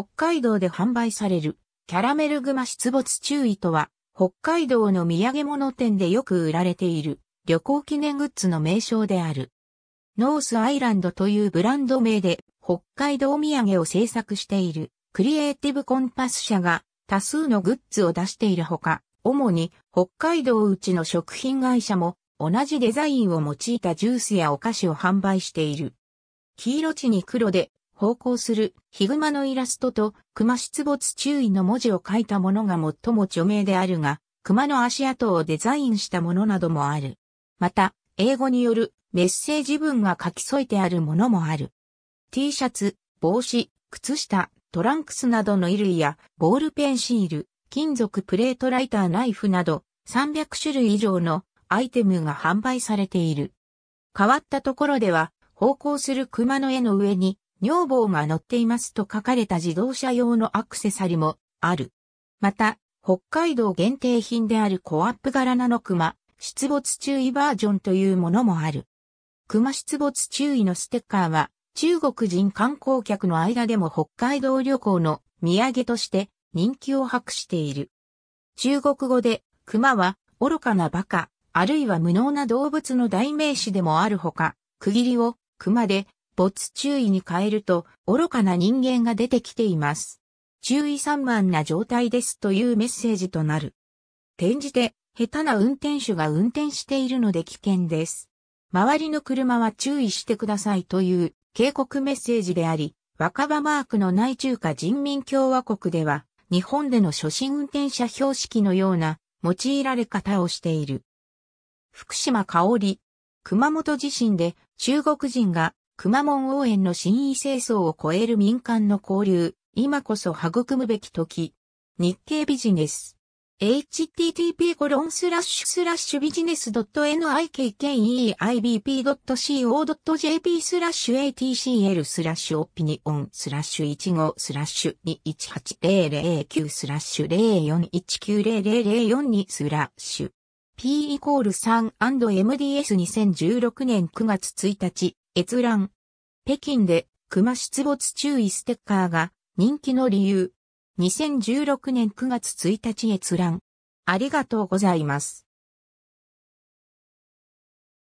北海道で販売されるキャラメルグマ出没注意とは、北海道の土産物店でよく売られている旅行記念グッズの名称である。ノースアイランドというブランド名で北海道土産を制作しているクリエイティブコンパス社が多数のグッズを出しているほか、主に北海道うちの食品会社も同じデザインを用いたジュースやお菓子を販売している。黄色地に黒で方向するヒグマのイラストと熊出没注意の文字を書いたものが最も著名であるが、熊の足跡をデザインしたものなどもある。また、英語によるメッセージ文が書き添えてあるものもある。T シャツ、帽子、靴下、トランクスなどの衣類や、ボールペンシール、金属プレートライターナイフなど、300種類以上のアイテムが販売されている。変わったところでは、方向する熊の絵の上に、女房が乗っていますと書かれた自動車用のアクセサリもある。また、北海道限定品であるコアップ柄なのクマ、出没注意バージョンというものもある。クマ出没注意のステッカーは、中国人観光客の間でも北海道旅行の土産として人気を博している。中国語で、クマは愚かな馬鹿、あるいは無能な動物の代名詞でもあるほか、区切りを熊で没注意に変えると、愚かな人間が出てきています。注意散漫な状態ですというメッセージとなる。転じて、下手な運転手が運転しているので危険です。周りの車は注意してくださいという警告メッセージであり、若葉マークの内中華人民共和国では、日本での初心運転者標識のような用いられ方をしている。福島香織。熊本地震で中国人が熊門応援の新位清掃を超える民間の交流、今こそ育むべき時。日経ビジネス。http コロンスラッシュスラッシュビジネス .nikkeibp.co.jp スラッシュ atcl スラッシュオピニオンスラッシュ15スラッシュ218009スラッシュ04190042スラッシュ p イコール 3&mds2016 年9月1日閲覧。北京で熊出没注意ステッカーが人気の理由。2016年9月1日閲覧。ありがとうございます。